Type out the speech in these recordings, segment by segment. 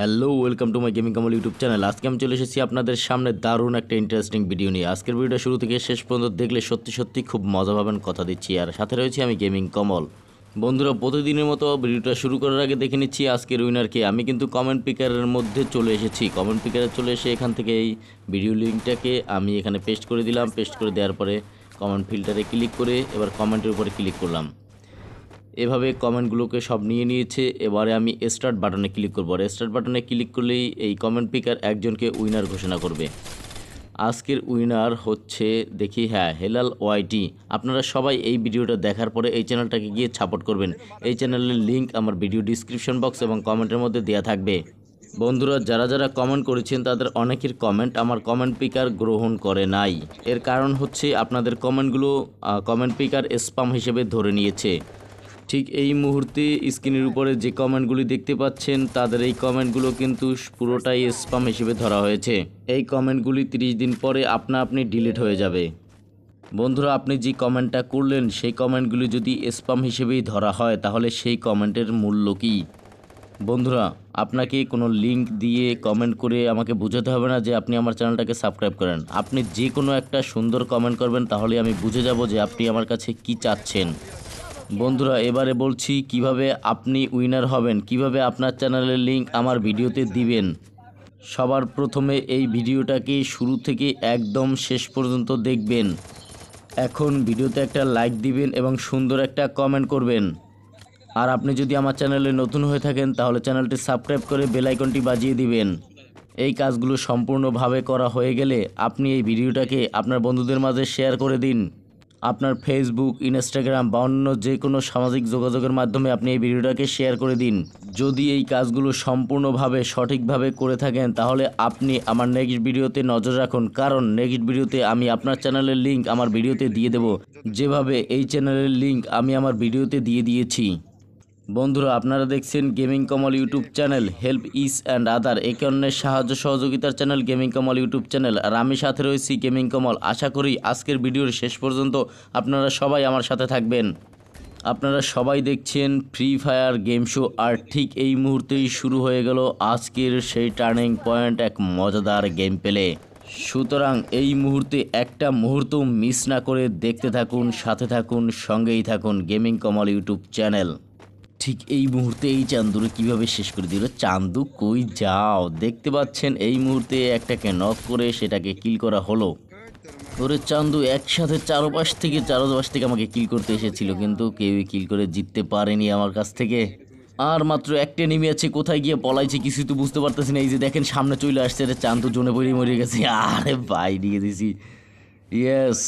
hello welcome to my gaming Kamal YouTube channel আজকে আমি চলে এসেছি আপনাদের সামনে দারুণ একটা ইন্টারেস্টিং ভিডিও নিয়ে আজকের ভিডিওটা শুরু থেকে শেষ পর্যন্ত দেখলে সত্যি সত্যি খুব মজা পাবেন কথা দিচ্ছি আর সাথে রয়েছি আমি গেমিং কমল বন্ধুরা প্রতিদিনের মতো ভিডিওটা শুরু করার আগে দেখে নিচ্ছি আজকের উইনারকে আমি কিন্তু কমেন্ট পিকারের মধ্যে চলে এসেছি কমেন্ট পিকারে চলে এসে এখান থেকে এই ভিডিও লিঙ্কটাকে আমি এখানে পেস্ট করে দিলাম পেস্ট করে দেওয়ার পরে কমেন্ট ফিল্টারে ক্লিক করে এবার কমেন্টের উপরে ক্লিক করলাম এভাবে কমেন্টগুলোকে সব নিয়ে নিয়েছে এবারে আমি স্টার্ট বাটনে ক্লিক করবো আর স্টার্ট বাটনে ক্লিক করলেই এই কমেন্ট পিকার একজনকে উইনার ঘোষণা করবে আজকের উইনার হচ্ছে দেখি হ্যাঁ হেলাল ওয়াইটি আপনারা সবাই এই ভিডিওটা দেখার পরে এই চ্যানেলটাকে গিয়ে সাপোর্ট করবেন এই চ্যানেলের লিঙ্ক আমার ভিডিও ডিসক্রিপশন বক্স এবং কমেন্টের মধ্যে দেওয়া থাকবে বন্ধুরা যারা যারা কমেন্ট করেছেন তাদের অনেকের কমেন্ট আমার কমেন্ট পিকার গ্রহণ করে নাই এর কারণ হচ্ছে আপনাদের কমেন্টগুলো কমেন্ট পিকার স্পাম হিসেবে ধরে নিয়েছে ঠিক এই মুহূর্তে স্ক্রিনের উপরে যে কমেন্টগুলি দেখতে পাচ্ছেন তাদের এই কমেন্টগুলো কিন্তু পুরোটাই স্পাম হিসেবে ধরা হয়েছে এই কমেন্টগুলি 30 দিন পরে আপনা আপনি ডিলিট হয়ে যাবে বন্ধুরা আপনি যে কমেন্টটা করলেন সেই কমেন্টগুলি যদি স্পাম হিসেবেই ধরা হয় তাহলে সেই কমেন্টের মূল্য কী বন্ধুরা আপনাকে কোনো লিংক দিয়ে কমেন্ট করে আমাকে বোঝাতে হবে না যে আপনি আমার চ্যানেলটাকে সাবস্ক্রাইব করেন আপনি যে কোনো একটা সুন্দর কমেন্ট করবেন তাহলে আমি বুঝে যাব যে আপনি আমার কাছে কি চাচ্ছেন বন্ধুরা এবারে বলছি কিভাবে আপনি উইনার হবেন কিভাবে আপনার চ্যানেলের লিংক আমার ভিডিওতে দিবেন সবার প্রথমে এই ভিডিওটাকে শুরু থেকে একদম শেষ পর্যন্ত দেখবেন এখন ভিডিওতে একটা লাইক দিবেন এবং সুন্দর একটা কমেন্ট করবেন আর আপনি যদি আমার চ্যানেলে নতুন হয়ে থাকেন তাহলে চ্যানেলটি সাবস্ক্রাইব করে বেলাইকনটি বাজিয়ে দিবেন এই কাজগুলো সম্পূর্ণভাবে করা হয়ে গেলে আপনি এই ভিডিওটাকে আপনার বন্ধুদের মাঝে শেয়ার করে দিন আপনার ফেসবুক ইনস্টাগ্রাম বা অন্য যে কোনো সামাজিক যোগাযোগের মাধ্যমে আপনি এই ভিডিওটাকে শেয়ার করে দিন যদি এই কাজগুলো সম্পূর্ণভাবে সঠিকভাবে করে থাকেন তাহলে আপনি আমার নেক্সট ভিডিওতে নজর রাখুন কারণ নেক্সট ভিডিওতে আমি আপনার চ্যানেলের লিঙ্ক আমার ভিডিওতে দিয়ে দেব যেভাবে এই চ্যানেলের লিঙ্ক আমি আমার ভিডিওতে দিয়ে দিয়েছি বন্ধুরা আপনারা দেখছেন gaming Kamal YouTube channel help is and other একে অন্যের সাহায্য সহযোগিতার channel gaming Kamal YouTube channel আর আমি সাথে রয়েছি গেমিং কমল আশা করি আজকের ভিডিওর শেষ পর্যন্ত আপনারা সবাই আমার সাথে থাকবেন আপনারা সবাই দেখছেন ফ্রি ফায়ার গেম শো আর ঠিক এই মুহূর্তেই শুরু হয়ে গেল আজকের সেই টার্নিং পয়েন্ট এক মজাদার গেম প্লে সুতরাং এই মুহূর্তে একটা মুহূর্ত মিস না করে দেখতে থাকুন সাথে থাকুন সঙ্গেই থাকুন গেমিং কমল ইউটিউব চ্যানেল ঠিক এই মুহূর্তে এই চান্দুরে কিভাবে শেষ করে দিল চান্দু কই যাও দেখতে পাচ্ছেন এই মুহূর্তে একটাকে নক করে সেটাকে কিল করা হলো ওরে চান্দু একসাথে চারোপাশ থেকে চারোপাশ থেকে আমাকে কিল করতে এসেছিল কিন্তু কেউই কিল করে জিততে পারেনি আমার কাছ থেকে আর মাত্র একটা নেমে আছে কোথায় গিয়ে পলাইছে কিছু তো বুঝতে পারতেছি না এই যে দেখেন সামনে চলে আসছে এটা চান্দু জোনে পড়ে মরে গেছে আরে বাই দিয়ে দিছি ইয়েস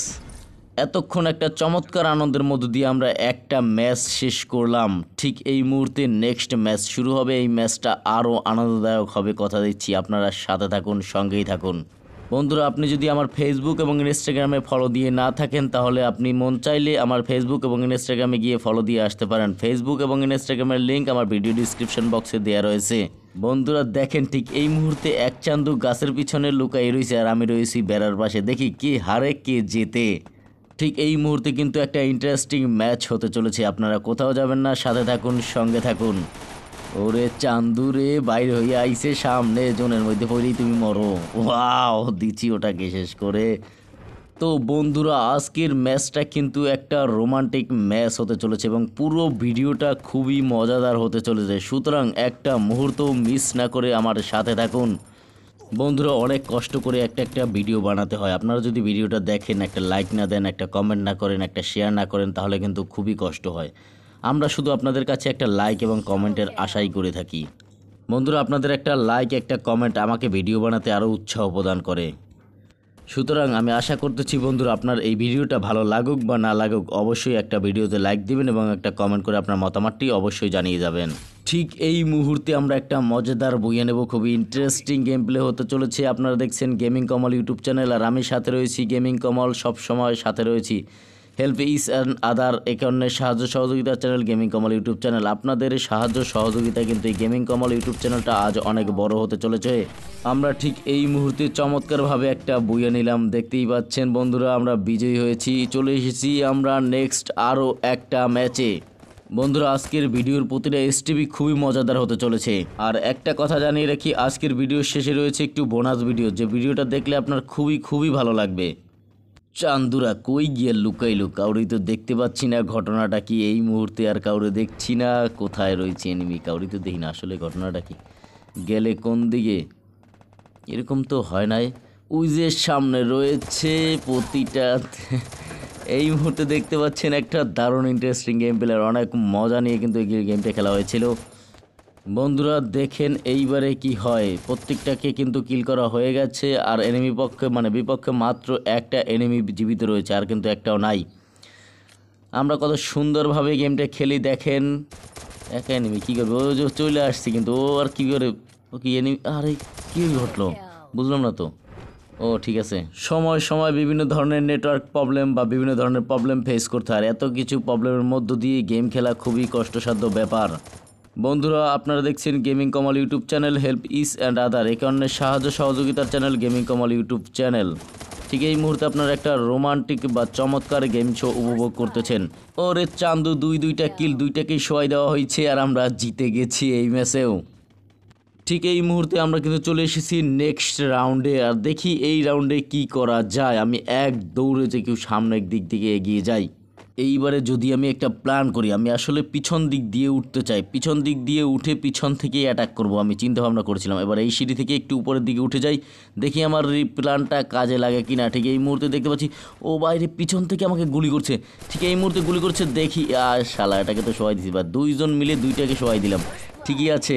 এতক্ষণ একটা চমৎকার আনন্দের মধ্য দিয়ে আমরা একটা ম্যাচ শেষ করলাম ঠিক এই মুহূর্তে নেক্সট ম্যাচ শুরু হবে এই ম্যাচটা আরও আনন্দদায়ক হবে কথা দিচ্ছি আপনারা সাথে থাকুন সঙ্গেই থাকুন বন্ধুরা আপনি যদি আমার ফেসবুক এবং ইনস্টাগ্রামে ফলো দিয়ে না থাকেন তাহলে আপনি মন চাইলে আমার ফেসবুক এবং ইনস্টাগ্রামে গিয়ে ফলো দিয়ে আসতে পারেন ফেসবুক এবং ইনস্টাগ্রামের লিঙ্ক আমার ভিডিও ডিসক্রিপশন বক্সে দেওয়া রয়েছে বন্ধুরা দেখেন ঠিক এই মুহূর্তে এক চান্দু গাছের পিছনে লুকাই রয়েছে আর আমি রয়েছি বেড়ার পাশে দেখি কে হারে কে জেতে ঠিক এই মুহূর্তে কিন্তু একটা ইন্টারেস্টিং ম্যাচ হতে চলেছে আপনারা কোথাও যাবেন না সাথে থাকুন সঙ্গে থাকুন ওরে চান্দুরে বাইরে হয়ে আইসে সামনে জোনের মধ্যে পড়েই তুমি মরো ও দিচ্ছি ওটাকে শেষ করে তো বন্ধুরা আজকের ম্যাচটা কিন্তু একটা রোমান্টিক ম্যাচ হতে চলেছে এবং পুরো ভিডিওটা খুবই মজাদার হতে চলেছে সুতরাং একটা মুহূর্ত মিস না করে আমার সাথে থাকুন বন্ধুরা অনেক কষ্ট করে একটা একটা ভিডিও বানাতে হয় আপনারা যদি ভিডিওটা দেখেন একটা লাইক না দেন একটা কমেন্ট না করেন একটা শেয়ার না করেন তাহলে কিন্তু খুবই কষ্ট হয় আমরা শুধু আপনাদের কাছে একটা লাইক এবং কমেন্টের আশাই করে থাকি বন্ধুরা আপনাদের একটা লাইক একটা কমেন্ট আমাকে ভিডিও বানাতে আরও উৎসাহ প্রদান করে সুতরাং আমি আশা করতেছি বন্ধুরা আপনার এই ভিডিওটা ভালো লাগুক বা না লাগুক অবশ্যই একটা ভিডিওতে লাইক দিবেন এবং একটা কমেন্ট করে আপনার মতামতটি অবশ্যই জানিয়ে যাবেন ঠিক এই মুহূর্তে আমরা একটা মজাদার বইয়ে নেব খুবই ইন্টারেস্টিং গেম প্লে হতে চলেছে আপনারা দেখছেন গেমিং কমল ইউটিউব চ্যানেল আর আমি সাথে রয়েছি গেমিং কমল সব সময় সাথে রয়েছি হেল্প ইস অ্যান্ড আদার একাউন্টের সাহায্য সহযোগিতা channel gaming Kamal YouTube channel আপনাদের সাহায্য সহযোগিতা কিন্তু এই গেমিং কমল ইউটিউব চ্যানেলটা আজ অনেক বড় হতে চলেছে আমরা ঠিক এই মুহূর্তে চমৎকারভাবে একটা বইয়ে নিলাম দেখতেই পাচ্ছেন বন্ধুরা আমরা বিজয়ী হয়েছি চলে এসেছি আমরা নেক্সট আরও একটা ম্যাচে বন্ধুরা আজকের ভিডিওর প্রতিটা এসটিভি খুবই মজাদার হতে চলেছে আর একটা কথা জানিয়ে রাখি আজকের ভিডিওর শেষে রয়েছে একটু বোনাস ভিডিও যে ভিডিওটা দেখলে আপনার খুবই খুবই ভালো লাগবে চান্দুরা কই গিয়ে লুকাইলো কাউরি তো দেখতে পাচ্ছি না ঘটনাটা কি এই মুহূর্তে আর কাউরে দেখছি না কোথায় রয়েছে এনিমি কাউরি তো দেখি না আসলে ঘটনাটা কি গেলে কোন দিকে এরকম তো হয় নাই ওই যে সামনে রয়েছে প্রতিটা এই মুহূর্তে দেখতে পাচ্ছেন একটা দারুণ ইন্টারেস্টিং গেম প্লেয়ার অনেক মজা নিয়ে কিন্তু এই গেমটা খেলা হয়েছিল বন্ধুরা দেখেন এইবারে কি হয় প্রত্যেকটাকে কিন্তু কিল করা হয়ে গেছে আর এনিমি পক্ষে মানে বিপক্ষে মাত্র একটা এনিমি জীবিত রয়েছে আর কিন্তু একটাও নাই আমরা কত সুন্দরভাবে গেমটা খেলি দেখেন একা এনিমি কী করবে ও চলে আসছে কিন্তু ও আর কী করে ও কি এনিমি আরে কী ঘটলো বুঝলাম না তো ও ঠিক আছে সময় সময় বিভিন্ন ধরনের নেটওয়ার্ক প্রবলেম বা বিভিন্ন ধরনের প্রবলেম ফেস করতে হয় এত কিছু প্রবলেমের মধ্য দিয়ে গেম খেলা খুবই কষ্টসাধ্য ব্যাপার বন্ধুরা আপনারা দেখছেন gaming Kamal YouTube channel help is and other এ কারণে সাহায্য সহযোগিতার channel gaming Kamal YouTube channel ঠিক এই মুহূর্তে আপনারা একটা রোমান্টিক বা চমৎকার গেম শো উপভোগ করতেছেন ওরে চান্দু দুই দুইটা কিল দুইটাকেই সোয়াই দেওয়া হয়েছে আর আমরা জিতে গেছি এই ম্যাচেও ঠিক এই মুহূর্তে আমরা কিন্তু চলে এসেছি নেক্সট রাউন্ডে আর দেখি এই রাউন্ডে কি করা যায় আমি এক দৌড়ে যে কেউ সামনের দিক থেকে এগিয়ে যাই এইবারে যদি আমি একটা প্ল্যান করি আমি আসলে পিছন দিক দিয়ে উঠতে চাই পিছন দিক দিয়ে উঠে পিছন থেকেই অ্যাটাক করব আমি চিন্তা ভাবনা করেছিলাম এবার এই সিঁড়ি থেকে একটু উপরের দিকে উঠে যাই দেখি আমার এই প্ল্যানটা কাজে লাগে কি না ঠিক এই মুহূর্তে দেখতে পাচ্ছি ও বাইরে পিছন থেকে আমাকে গুলি করছে ঠিক এই মুহূর্তে গুলি করছে দেখি আর শালা এটাকে তো সবাই দিতে বা দুইজন মিলে দুইটাকে সবাই দিলাম ঠিকই আছে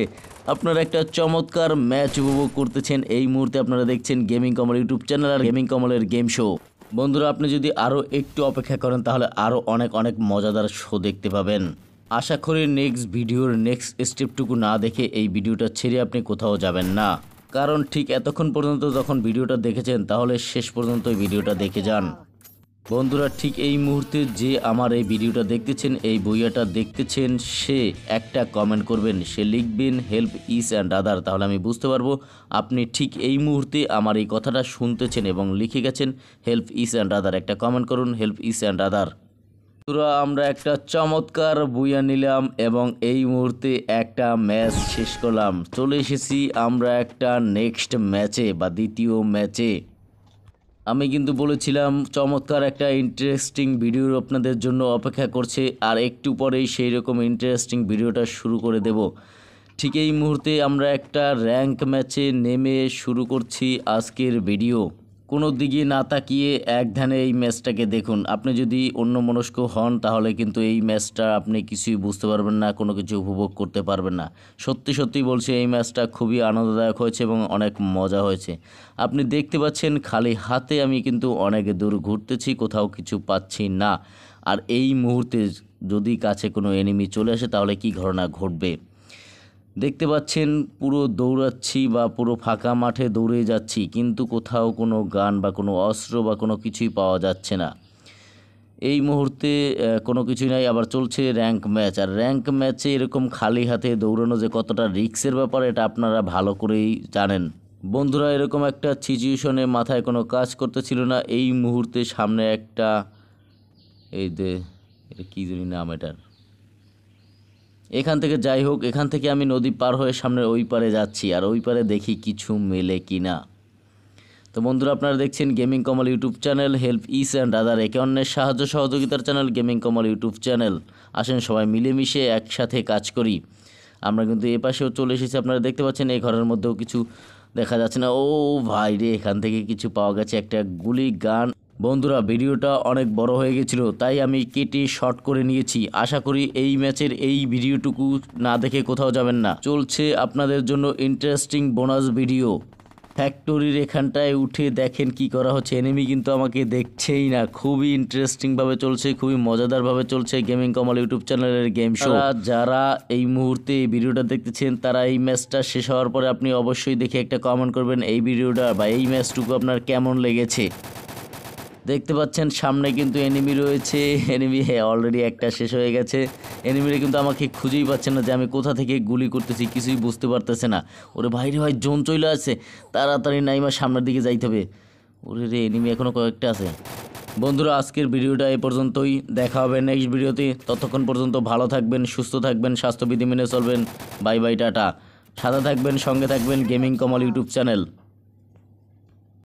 আপনারা একটা চমৎকার ম্যাচ উপভোগ করতেছেন এই মুহূর্তে আপনারা দেখছেন গেমিং কমল ইউটিউব চ্যানেল আর গেমিং কমলের গেম শো বন্ধুরা আপনি যদি আরও একটু অপেক্ষা করেন তাহলে আরও অনেক অনেক মজাদার শো দেখতে পাবেন আশা করি নেক্সট ভিডিওর নেক্সট স্টেপটুকু না দেখে এই ভিডিওটা ছেড়ে আপনি কোথাও যাবেন না কারণ ঠিক এতক্ষণ পর্যন্ত যখন ভিডিওটা দেখেছেন তাহলে শেষ পর্যন্ত ভিডিওটা দেখে যান বন্ধুরা ঠিক এই মুহূর্তে যে আমার এই ভিডিওটা দেখতেছেন এই বইয়াটা দেখতেছেন সে একটা কমেন্ট করবেন সে লিখবেন হেল্প ইস অ্যান্ড আদার তাহলে আমি বুঝতে পারবো আপনি ঠিক এই মুহূর্তে আমার এই কথাটা শুনতেছেন এবং লিখে গেছেন হেল্প ইস অ্যান্ড আদার একটা কমেন্ট করুন হেল্প ইস অ্যান্ড আদার বন্ধুরা আমরা একটা চমৎকার বইয়া নিলাম এবং এই মুহূর্তে একটা ম্যাচ শেষ করলাম চলে এসেছি আমরা একটা নেক্সট ম্যাচে বা দ্বিতীয় ম্যাচে আমি কিন্তু বলেছিলাম চমৎকার একটা ইন্টারেস্টিং ভিডিও আপনাদের জন্য অপেক্ষা করছে আর একটু পরেই সেই রকম ইন্টারেস্টিং ভিডিওটা শুরু করে দেব ঠিক এই মুহূর্তে আমরা একটা র্যাঙ্ক ম্যাচে নেমে শুরু করছি আজকের ভিডিও কোনো দিকে না তাকিয়ে এক ধ্যানে এই ম্যাচটাকে দেখুন আপনি যদি অন্য মনস্ক হন তাহলে কিন্তু এই ম্যাচটা আপনি কিছুই বুঝতে পারবেন না কোনো কিছু উপভোগ করতে পারবেন না সত্যি সত্যি বলছি এই ম্যাচটা খুবই আনন্দদায়ক হয়েছে এবং অনেক মজা হয়েছে আপনি দেখতে পাচ্ছেন খালি হাতে আমি কিন্তু অনেক দূর ঘুরতেছি কোথাও কিছু পাচ্ছি না আর এই মুহূর্তে যদি কাছে কোনো এনিমি চলে আসে তাহলে কি ঘটনা ঘটবে দেখতে পাচ্ছেন পুরো দৌড়াচ্ছি বা পুরো ফাঁকা মাঠে দৌড়ে যাচ্ছি কিন্তু কোথাও কোনো গান বা কোনো অস্ত্র বা কোনো কিছুই পাওয়া যাচ্ছে না এই মুহূর্তে কোনো কিছুই নাই আবার চলছে র্যাঙ্ক ম্যাচ আর র্যাঙ্ক ম্যাচে এরকম খালি হাতে দৌড়ানো যে কতটা রিক্সের ব্যাপার এটা আপনারা ভালো করেই জানেন বন্ধুরা এরকম একটা সিচুয়েশনে মাথায় কোনো কাজ ছিল না এই মুহূর্তে সামনে একটা এই যে এটা কী জানি নাম এটার এখান থেকে যাই হোক এখান থেকে আমি নদী পার হয়ে সামনে ওই পারে যাচ্ছি আর ওই পারে দেখি কিছু মেলে কি না তো বন্ধুরা আপনারা দেখছেন gaming Kamal YouTube channel help is and other একে অন্যের সাহায্য সহযোগিতার channel gaming Kamal YouTube channel আসেন সবাই মিলেমিশে একসাথে কাজ করি আমরা কিন্তু এ পাশেও চলে এসেছি আপনারা দেখতে পাচ্ছেন এই ঘরের মধ্যেও কিছু দেখা যাচ্ছে না ও ভাই রে এখান থেকে কিছু পাওয়া গেছে একটা গুলি গান বন্ধুরা ভিডিওটা অনেক বড় হয়ে গেছিলো তাই আমি কেটে শর্ট করে নিয়েছি আশা করি এই ম্যাচের এই ভিডিওটুকু না দেখে কোথাও যাবেন না চলছে আপনাদের জন্য ইন্টারেস্টিং বোনাস ভিডিও ফ্যাক্টরির এখানটায় উঠে দেখেন কি করা হচ্ছে এনিমি কিন্তু আমাকে দেখছেই না খুবই ইন্টারেস্টিংভাবে চলছে খুবই মজাদারভাবে চলছে গেমিং কমল ইউটিউব চ্যানেলের গেম শো যারা এই মুহূর্তে এই ভিডিওটা দেখতেছেন তারা এই ম্যাচটা শেষ হওয়ার পরে আপনি অবশ্যই দেখে একটা কমেন্ট করবেন এই ভিডিওটা বা এই ম্যাচটুকু আপনার কেমন লেগেছে দেখতে পাচ্ছেন সামনে কিন্তু এনিমি রয়েছে এনিমি হ্যাঁ অলরেডি একটা শেষ হয়ে গেছে এনিমিরা কিন্তু আমাকে খুঁজেই পাচ্ছে না যে আমি কোথা থেকে গুলি করতেছি কিছুই বুঝতে পারতেছে না ওরে ভাইরে ভাই জোন চলে আছে তাড়াতাড়ি নাইমা সামনের দিকে যাইতে হবে ওরে রে এনিমি এখনও কয়েকটা আছে বন্ধুরা আজকের ভিডিওটা এ পর্যন্তই দেখা হবে নেক্সট ভিডিওতে ততক্ষণ পর্যন্ত ভালো থাকবেন সুস্থ থাকবেন স্বাস্থ্যবিধি মেনে চলবেন বাই বাই টাটা সাদা থাকবেন সঙ্গে থাকবেন গেমিং কমল ইউটিউব চ্যানেল